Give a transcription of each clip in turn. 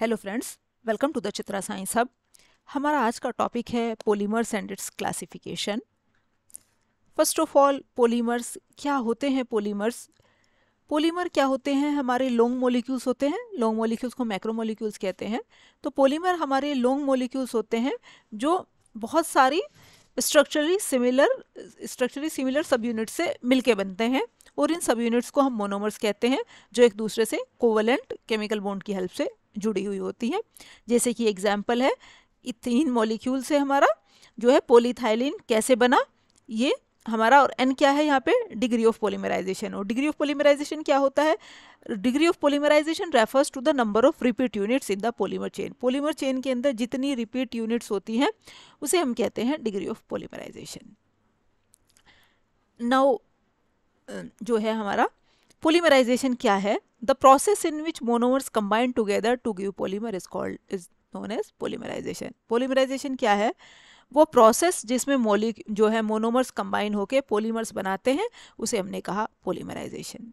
Hello friends welcome to the Chitra science hub हमारा आज का टॉपिक है polymers and its classification first of all polymers क्या होते हैं पोलीमर्स पोलीमर क्या होते हैं हमारे लॉन्ग मोलिक्यूल्स होते हैं लॉन्ग मोलिक्यूल्स को मैक्रो मोलिक्यूल्स कहते हैं तो पोलीमर हमारे लॉन्ग मोलिक्यूल्स होते हैं जो बहुत सारी structurally similar structurally similar subunit से मिलके बनते हैं और इन सब यूनिट्स को हम मोनोमर्स कहते हैं जो एक दूसरे से कोवलेंट केमिकल बॉन्ड की हेल्प से जुड़ी हुई होती हैं जैसे कि एग्जाम्पल है इथिन मॉलिक्यूल से हमारा जो है पोलीथाइलिन कैसे बना ये हमारा और एन क्या है यहाँ पे डिग्री ऑफ पोलीमराइजेशन और डिग्री ऑफ पोलीमराइजेशन क्या होता है degree of polymerization refers to the number of repeat units in the polymer chain polymer chain के अंदर जितनी रिपीट यूनिट्स होती हैं उसे हम कहते हैं डिग्री ऑफ पोलीमराइजेशन नाउ जो है हमारा पोलीमराइजेशन क्या है? The process in which monomers combined together to give polymer is called is known as polymerization polymerization क्या है? वो प्रोसेस जिसमें मोली जो है मोनोमर्स कंबाइन होके पोलीमर्स बनाते हैं उसे हमने कहा पोलीमराइजेशन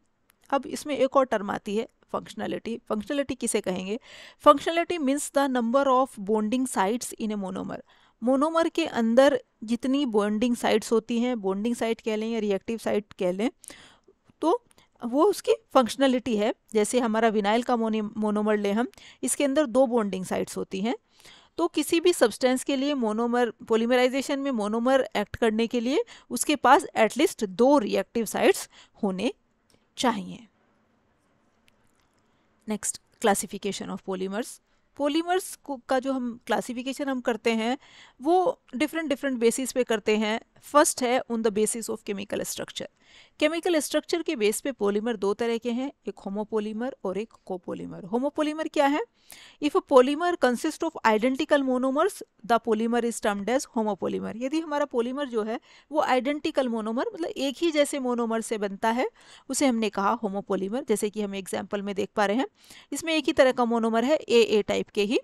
अब इसमें एक और टर्म आती है फंक्शनलिटी फंक्शनलिटी किसे कहेंगे functionality means the number of bonding sites in a monomer monomer के अंदर जितनी बॉन्डिंग साइट्स होती हैं बॉन्डिंग साइट कह लें या रिएक्टिव साइट कह लें तो वो उसकी फंक्शनलिटी है जैसे हमारा विनाइल का मोनी मोनोमर ले हम इसके अंदर दो बॉन्डिंग साइट्स होती हैं तो किसी भी सब्सटेंस के लिए मोनोमर पोलीमराइजेशन में मोनोमर एक्ट करने के लिए उसके पास एटलीस्ट दो रिएक्टिव साइट्स होने चाहिए next classification of polymers polymers का जो हम क्लासिफिकेशन हम करते हैं वो डिफरेंट डिफरेंट बेसिस पे करते हैं फर्स्ट है on the basis of chemical structure chemical structure के बेस पे पॉलीमर दो तरह के हैं एक होमोपोलीमर और एक कोपोलीमर होमोपोलीमर क्या है if a polymer consist of identical monomers the polymer is termed as homopolymer यदि हमारा पॉलीमर जो है वो आइडेंटिकल मोनोमर मतलब एक ही जैसे मोनोमर से बनता है उसे हमने कहा होमोपोलीमर जैसे कि हम एग्जाम्पल में देख पा रहे हैं इसमें एक ही तरह का मोनोमर है ए ए टाइप के ही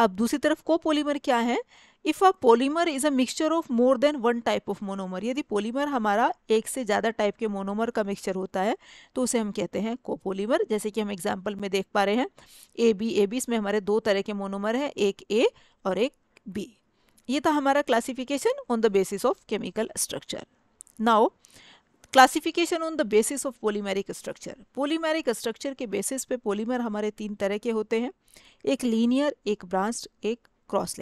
अब दूसरी तरफ कोपोलीमर क्या है if a polymer is a mixture of more than one type of monomer यदि पॉलीमर हमारा एक से ज़्यादा टाइप के मोनोमर का मिक्सचर होता है तो उसे हम कहते हैं कोपोलीमर जैसे कि हम एग्जाम्पल में देख पा रहे हैं ए बी ए बी इसमें हमारे दो तरह के मोनोमर हैं एक ए और एक बी ये था हमारा classification on the basis of chemical structure now classification on the basis of polymeric structure polymeric structure के बेसिस पे पोलीमर हमारे तीन तरह के होते हैं एक लीनियर एक ब्रांच एक क्रॉस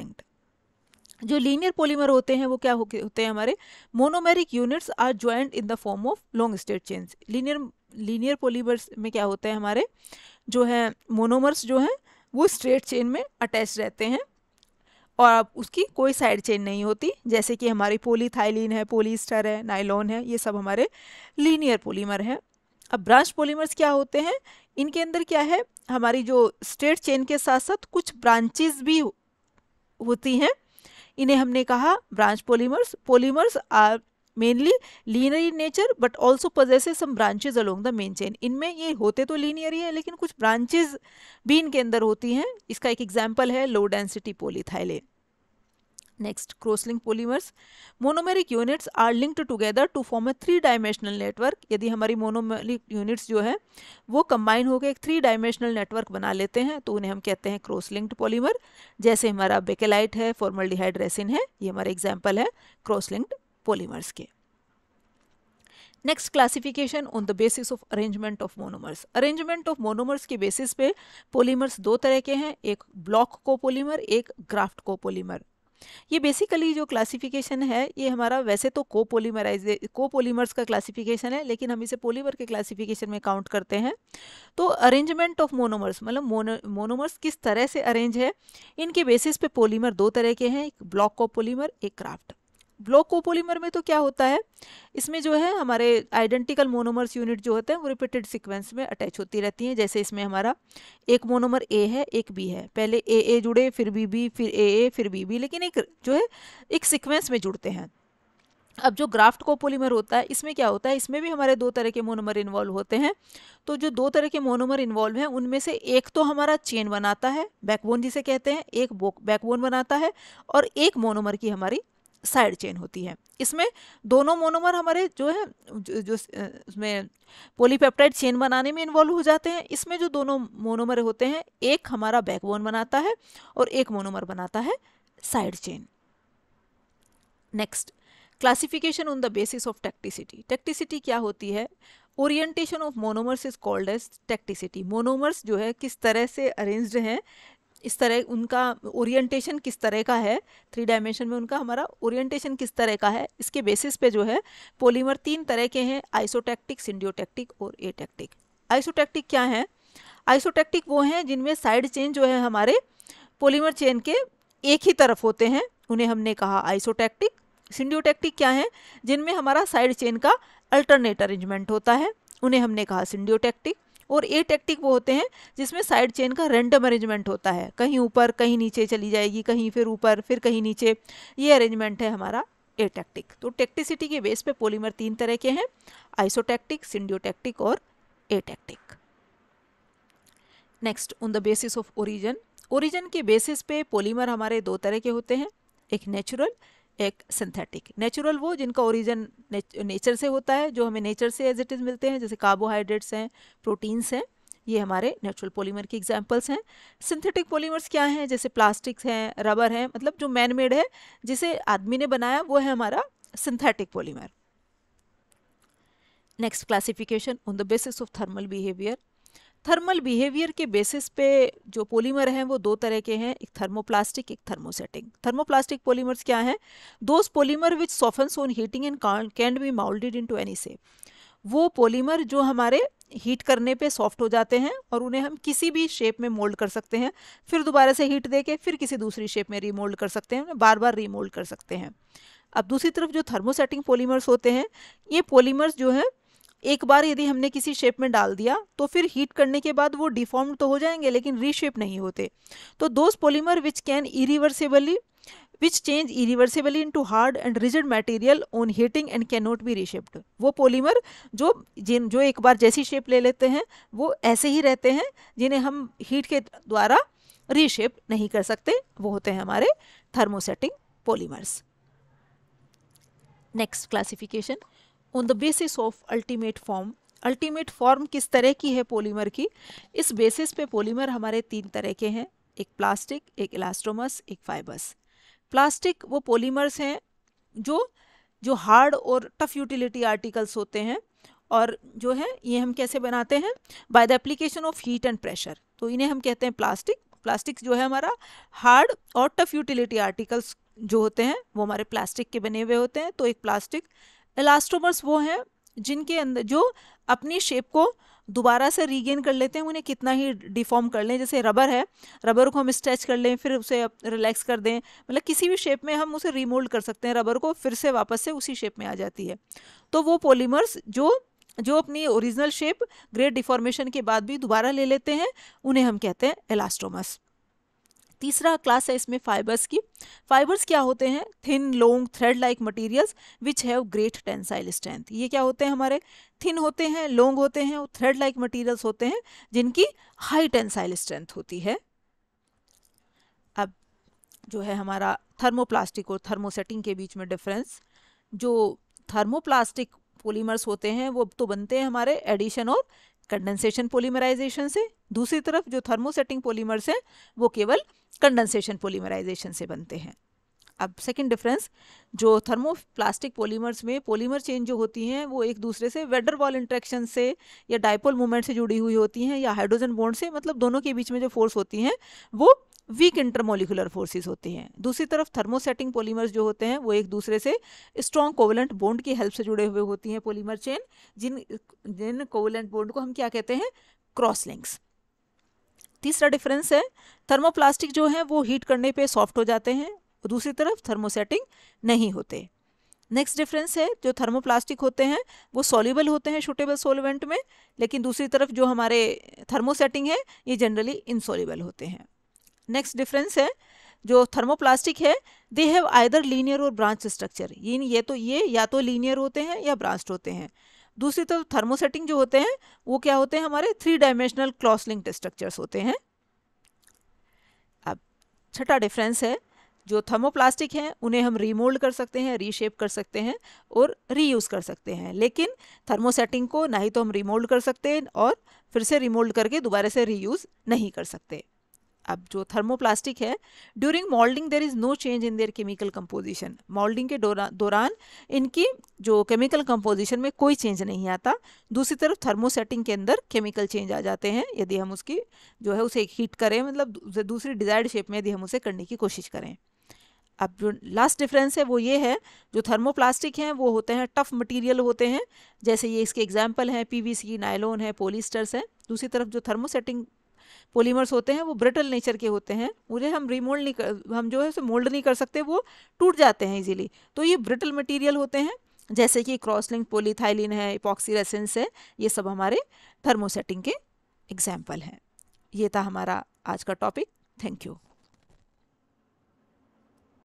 जो लीनियर पॉलीमर होते हैं वो क्या होते हैं हमारे monomeric units are joint in the form of long straight chains linear linear polymers में क्या होते हैं हमारे जो है मोनोमर्स जो हैं वो स्ट्रेट चेन में अटैच रहते हैं और अब उसकी कोई साइड चेन नहीं होती जैसे कि हमारी पोलीथाइलिन है पोलीस्टर है नाइलॉन है ये सब हमारे लीनियर पोलीमर हैं अब ब्रांच पोलीमर्स क्या होते हैं इनके अंदर क्या है हमारी जो स्ट्रेट चेन के साथ साथ कुछ ब्रांचेज भी होती हैं इन्हें हमने कहा branch polymers polymers are mainly linear in nature but also possesses some branches along the main chain इनमें ये होते तो लीनियर ही है लेकिन कुछ ब्रांचेज भी इनके अंदर होती हैं इसका एक एग्जाम्पल है low density polyethylene next crosslink polymers monomeric units are linked together to form a three dimensional network यदि हमारी मोनोमेरिक यूनिट्स जो है वो कंबाइन होकर एक थ्री डायमेंशनल नेटवर्क बना लेते हैं तो उन्हें हम कहते हैं क्रोसलिंक्ड पोलीमर जैसे हमारा बेकेलाइट है फॉर्मल डिहाइड्रेसिन है ये हमारा एग्जाम्पल है क्रोसलिंक्ड पोलीमर्स के next classification on the basis of arrangement of monomers arrangement of monomers के बेसिस पे पोलीमर्स दो तरह के हैं एक ब्लॉक कोपोलीमर एक ग्राफ्ट कोपोलीमर ये बेसिकली जो क्लासिफिकेशन है ये हमारा वैसे तो को कोपोलीमर्स का क्लासिफिकेशन है लेकिन हम इसे पोलीमर के क्लासिफिकेशन में काउंट करते हैं तो अरेंजमेंट ऑफ मोनोमर्स मतलब मोनो मोनोमर्स किस तरह से अरेंज है इनके बेसिस पे पोलीमर दो तरह के हैं एक ब्लॉक कोपोलीमर एक क्राफ्ट ब्लॉक कोपोलीमर में तो क्या होता है इसमें जो है हमारे आइडेंटिकल मोनोमर्स यूनिट जो होते हैं वो रिपीटेड सीक्वेंस में अटैच होती रहती हैं जैसे इसमें हमारा एक मोनोमर ए है एक बी है पहले ए ए जुड़े फिर बी बी फिर ए ए फिर बी बी लेकिन एक जो है एक सीक्वेंस में जुड़ते हैं अब जो ग्राफ्ट कोपोलीमर होता है इसमें क्या होता है इसमें भी हमारे दो तरह के मोनोमर इन्वॉल्व होते हैं तो जो दो तरह के मोनोमर इन्वॉल्व हैं उनमें से एक तो हमारा चेन बनाता है बैकबोन जिसे कहते हैं एक बैकबोन बनाता है और एक मोनोमर की हमारी साइड चेन होती है इसमें दोनों मोनोमर हमारे जो है जो उसमें पोलीपेप्टाइड चेन बनाने में इन्वॉल्व हो जाते हैं इसमें जो दोनों मोनोमर होते हैं एक हमारा बैकबोन बनाता है और एक मोनोमर बनाता है side chain next classification on the basis of tacticity tacticity क्या होती है orientation of monomers is called as tacticity monomers जो है किस तरह से अरेंज्ड हैं इस तरह उनका ओरिएंटेशन किस तरह का है थ्री डायमेंशन में उनका हमारा ओरिएंटेशन किस तरह का है इसके बेसिस पे जो है पॉलीमर तीन तरह के हैं आइसोटैक्टिक सिंडियोटैक्टिक और एटैक्टिक आइसोटैक्टिक क्या है आइसोटैक्टिक वो हैं जिनमें साइड चेन जो है हमारे पोलीमर चेन के एक ही तरफ होते हैं उन्हें हमने कहा आइसोटैक्टिक सिंडियोटैक्टिक क्या है जिनमें हमारा साइड चेन का अल्टरनेट अरेंजमेंट होता है उन्हें हमने कहा सिंडियोटैक्टिक और ए टेक्टिक वो होते हैं जिसमें साइड चेन का रेंडम अरेंजमेंट होता है कहीं ऊपर कहीं नीचे चली जाएगी कहीं फिर ऊपर फिर कहीं नीचे ये अरेंजमेंट है हमारा ए टेक्टिक तो टेक्टिसिटी के बेस पे पोलीमर तीन तरह के हैं आइसोटेक्टिक सिंडियोटेक्टिक और atactic next on the basis of origin origin के बेसिस पे पॉलीमर हमारे दो तरह के होते हैं एक नेचुरल एक सिंथेटिक नेचुरल वो जिनका ओरिजिन नेचर से होता है जो हमें नेचर से एज इट इज़ मिलते हैं जैसे कार्बोहाइड्रेट्स हैं प्रोटीन्स हैं ये हमारे नेचुरल पॉलीमर के एग्जाम्पल्स हैं सिंथेटिक पॉलीमर्स क्या हैं जैसे प्लास्टिक्स हैं रबर हैं मतलब जो मैन मेड है जिसे आदमी ने बनाया वो है हमारा synthetic polymer next classification on the basis of thermal behaviour thermal behaviour के बेसिस पे जो पोलीमर हैं वो दो तरह के हैं एक थर्मोप्लास्टिक एक थर्मोसेटिंग थर्मोप्लास्टिक पोलीमर्स क्या हैं those polymer which softens on heating and can be moulded into any से वो पोलीमर जो हमारे हीट करने पे सॉफ्ट हो जाते हैं और उन्हें हम किसी भी शेप में मोल्ड कर सकते हैं फिर दोबारा से हीट दे के फिर किसी दूसरी शेप में रीमोल्ड कर सकते हैं बार बार रीमोल्ड कर सकते हैं अब दूसरी तरफ जो थर्मोसेटिंग पोलीमर्स होते हैं ये पोलीमर्स जो हैं एक बार यदि हमने किसी शेप में डाल दिया तो फिर हीट करने के बाद वो डिफॉर्म तो हो जाएंगे लेकिन रीशेप नहीं होते तो those polymer which can irreversibly which change irreversibly into hard and rigid material on heating and can not be reshaped वो पॉलीमर जो जिन जो एक बार जैसी शेप ले लेते हैं वो ऐसे ही रहते हैं जिन्हें हम हीट के द्वारा रीशेप नहीं कर सकते वो होते हैं हमारे thermosetting polymers next classification on the basis of ultimate form ultimate form किस तरह की है पॉलीमर की इस बेसिस पे पॉलीमर हमारे तीन तरह के हैं एक प्लास्टिक एक इलास्ट्रोमस एक फाइबर्स प्लास्टिक वो पॉलीमर्स हैं जो जो हार्ड और टफ यूटिलिटी आर्टिकल्स होते हैं और जो है ये हम कैसे बनाते हैं by the application of heat and pressure तो इन्हें हम कहते हैं प्लास्टिक प्लास्टिक जो है हमारा हार्ड और टफ यूटिलिटी आर्टिकल्स जो होते हैं वो हमारे प्लास्टिक के बने हुए होते हैं तो एक प्लास्टिक इलास्टोमर्स वो हैं जिनके अंदर जो अपनी शेप को दोबारा से रीगेन कर लेते हैं उन्हें कितना ही डिफॉर्म कर लें जैसे रबर है रबर को हम स्ट्रेच कर लें फिर उसे रिलैक्स कर दें मतलब किसी भी शेप में हम उसे रिमोल्ड कर सकते हैं रबर को फिर से वापस से उसी शेप में आ जाती है तो वो पॉलीमर्स जो जो अपनी ओरिजिनल शेप ग्रेट डिफॉर्मेशन के बाद भी दोबारा ले लेते हैं उन्हें हम कहते हैं एलास्टोमस तीसरा क्लास है इसमें फाइबर्स की फाइबर्स क्या होते हैं thin long thread like materials which have great tensile strength ये क्या होते हैं हमारे थिन होते हैं लॉन्ग होते हैं और थ्रेड लाइक मटेरियल्स होते हैं जिनकी हाई टेंसाइल स्ट्रेंथ होती है अब जो है हमारा थर्मोप्लास्टिक और थर्मोसेटिंग के बीच में डिफरेंस जो थर्मोप्लास्टिक पोलीमर्स होते हैं वो तो बनते हैं हमारे एडिशन और कंडेंसेशन पोलीमराइजेशन से दूसरी तरफ जो थर्मोसेटिंग पोलीमर्स हैं वो केवल कंडेंसेशन पोलीमराइजेशन से बनते हैं अब सेकंड डिफरेंस जो थर्मोप्लास्टिक पॉलीमर्स में पॉलीमर चेन जो होती हैं वो एक दूसरे से वेडर वॉल इंट्रैक्शन से या डाइपोल मूवमेंट से जुड़ी हुई होती हैं या हाइड्रोजन बॉन्ड से मतलब दोनों के बीच में जो फोर्स होती हैं वो वीक इंटरमोलिकुलर फोर्सेस होते हैं दूसरी तरफ थर्मोसेटिंग पॉलीमर्स जो होते हैं वो एक दूसरे से स्ट्रॉन्ग कोवलेंट बॉन्ड की हेल्प से जुड़े हुए होती हैं पॉलीमर चेन जिन जिन कोवलेंट बॉन्ड को हम क्या कहते हैं क्रॉस लिंक्स तीसरा डिफरेंस है थर्मोप्लास्टिक जो है वो हीट करने पे सॉफ्ट हो जाते हैं दूसरी तरफ थर्मोसेटिंग नहीं होते नेक्स्ट डिफरेंस है जो थर्मोप्लास्टिक होते हैं वो सॉल्यूबल होते हैं शूटेबल सोलवेंट में लेकिन दूसरी तरफ जो हमारे थर्मोसेटिंग है ये जनरली इनसॉल्यूबल होते हैं नेक्स्ट डिफरेंस है जो थर्मोप्लास्टिक है दे हैव आइदर लीनियर और ब्रांच स्ट्रक्चर इन ये तो ये या तो लीनियर होते हैं या ब्रांच होते हैं दूसरी तरफ थर्मोसेटिंग जो होते हैं वो क्या होते हैं हमारे थ्री डायमेंशनल क्रॉस स्ट्रक्चर्स होते हैं अब छठा डिफरेंस है जो थर्मोप्लास्टिक हैं उन्हें हम रीमोल्ड कर सकते हैं रीशेप कर सकते हैं और रीयूज़ कर सकते हैं लेकिन थर्मोसेटिंग को ना ही तो हम रीमोल्ड कर सकते हैं और फिर से रिमोल्ड करके दोबारा से रीयूज़ नहीं कर सकते अब जो थर्मोप्लास्टिक है during moulding there is no change in their chemical composition moulding के दौरान इनकी जो केमिकल कंपोजिशन में कोई चेंज नहीं आता दूसरी तरफ थर्मोसेटिंग के अंदर केमिकल चेंज आ जाते हैं यदि हम उसकी जो है उसे हीट करें मतलब दूसरी डिजायर्ड शेप में यदि हम उसे करने की कोशिश करें अब जो लास्ट डिफरेंस है वो ये है जो थर्मोप्लास्टिक हैं वो होते हैं टफ मटेरियल होते हैं जैसे ये इसके एग्जाम्पल हैं पीवीसी नायलोन है पोलिस्टर्स हैं दूसरी तरफ जो थर्मोसेटिंग पोलीमर्स होते हैं वो ब्रिटल नेचर के होते हैं उन्हें हम रिमोल्ड नहीं कर हम जो है उसे मोल्ड नहीं कर सकते वो टूट जाते हैं इजीली तो ये ब्रिटल मटेरियल होते हैं जैसे कि क्रॉसलिंग पोलीथाइलिन है इपॉक्सी रेसेंस है ये सब हमारे थर्मोसेटिंग के एग्जाम्पल हैं ये था हमारा आज का टॉपिक थैंक यू